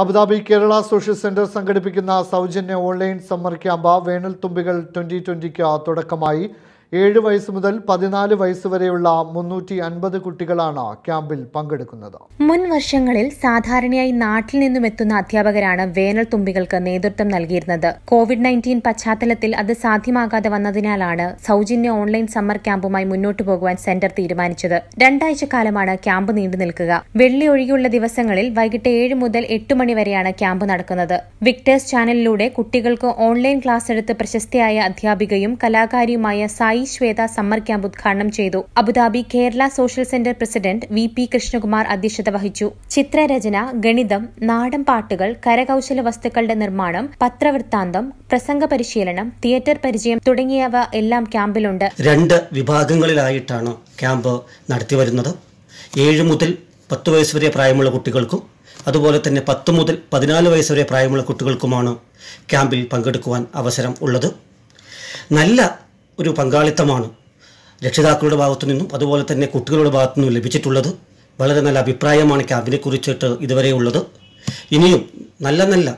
Abu Dhabi Kerala social centre സംഘടിപ്പിക്കുന്ന സൗജന്യ online summer camp വേനൽ തുമ്പികൾ ട്വൻ്റി ട്വൻ്റിക്ക് തുടക്കമായി ഏഴ് വയസ്സ് മുതൽ പതിനാല് വയസ്സ് വരെയുള്ള മുന്നൂറ്റി അൻപത് കുട്ടികളാണ് ക്യാമ്പിൽ പങ്കെടുക്കുന്നത് മുൻ വർഷങ്ങളിൽ സാധാരണയായി നാട്ടിൽ നിന്നും എത്തുന്ന അധ്യാപകരാണ് വേനൽ തുമ്പികൾക്ക് നേതൃത്വം നൽകിയിരുന്നത് കോവിഡ് നയൻറ്റീൻ പശ്ചാത്തലത്തിൽ അത് സാധ്യമാകാതെ വന്നതിനാലാണ് സൗജന്യ ഓൺലൈൻ സമ്മർ ക്യാമ്പുമായി മുന്നോട്ടു പോകുവാൻ സെന്റർ തീരുമാനിച്ചത് രണ്ടാഴ്ച കാലമാണ് ക്യാമ്പ് നീണ്ടു നിൽക്കുക വെള്ളി ഒഴികെയുള്ള ദിവസങ്ങളിൽ വൈകിട്ട് ഏഴ് മുതൽ എട്ട് മണി വരെയാണ് ക്യാമ്പ് നടക്കുന്നത് വിക്ടേഴ്സ് ചാനലിലൂടെ കുട്ടികൾക്ക് ഓൺലൈൻ ക്ലാസ് എടുത്ത് പ്രശസ്തയായ അധ്യാപികയും കലാകാരിയുമായ Sai Y Shwetha summer camp ഉദ്ഘാടനം ചെയ്തു Abu Dhabi Kerala social centre president V P Krishnakumar അധ്യക്ഷത വഹിച്ചു ചിത്രരചന ഗണിതം നാടൻ പാട്ടുകൾ കരകൌശല വസ്തുക്കളുടെ നിർമ്മാണം പത്രവൃത്താന്തം പ്രസംഗ പരിശീലനം തിയേറ്റർ പരിചയം തുടങ്ങിയവ എല്ലാം ക്യാമ്പിലുണ്ട് രണ്ട് വിഭാഗങ്ങളിലായിട്ടാണ് ക്യാമ്പ് നടത്തിവരുന്നത് ഏഴ് മുതൽ പത്ത് വയസ്സ് വരെ പ്രായമുള്ള കുട്ടികൾക്കും അതുപോലെ തന്നെ പത്ത് മുതൽ പതിനാല് വയസ്സ് വരെ പ്രായമുള്ള കുട്ടികൾക്കുമാണ് ക്യാമ്പിൽ പങ്കെടുക്കുവാൻ അവസരം ഉള്ളത് നല്ല ഒരു പങ്കാളിത്തമാണ് രക്ഷിതാക്കളുടെ ഭാഗത്തു നിന്നും അതുപോലെ തന്നെ കുട്ടികളുടെ ഭാഗത്തു നിന്നും ലഭിച്ചിട്ടുള്ളത് വളരെ നല്ല അഭിപ്രായമാണ് കുറിച്ചിട്ട് ഇതുവരെ ഉള്ളത് ഇനിയും നല്ല നല്ല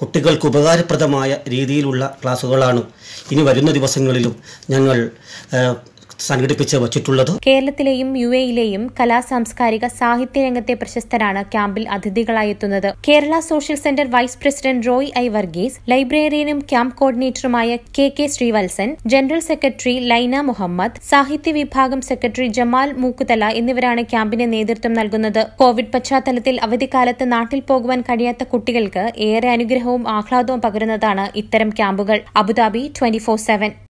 കുട്ടികൾക്ക് ഉപകാരപ്രദമായ രീതിയിലുള്ള ക്ലാസ്സുകളാണ് ഇനി വരുന്ന ദിവസങ്ങളിലും ഞങ്ങൾ സംഘടിപ്പിച്ച് കേരളത്തിലെയും യു എയിലെയും കലാ സാംസ്കാരിക സാഹിത്യ രംഗത്തെ പ്രശസ്തരാണ് ക്യാമ്പിൽ അതിഥികളായി എത്തുന്നത് Kerala social centre vice president Roy I Varghese ലൈബ്രേറിയനും ക്യാമ്പ് കോർഡിനേറ്ററുമായ K K Sreevalsan general secretary Laina Muhammad സാഹിത്യ വിഭാഗം സെക്രട്ടറി ജമാൽ മൂക്കുതല എന്നിവരാണ് ക്യാമ്പിന് നേതൃത്വം നൽകുന്നത് കോവിഡ് പശ്ചാത്തലത്തിൽ അവധിക്കാലത്ത് നാട്ടിൽ പോകുവാൻ കഴിയാത്ത കുട്ടികൾക്ക് ഏറെ അനുഗ്രഹവും ആഹ്ലാദവും പകരുന്നതാണ് ഇത്തരം ക്യാമ്പുകൾ അബുദാബി ട്വന്റി ഫോർ സെവൻ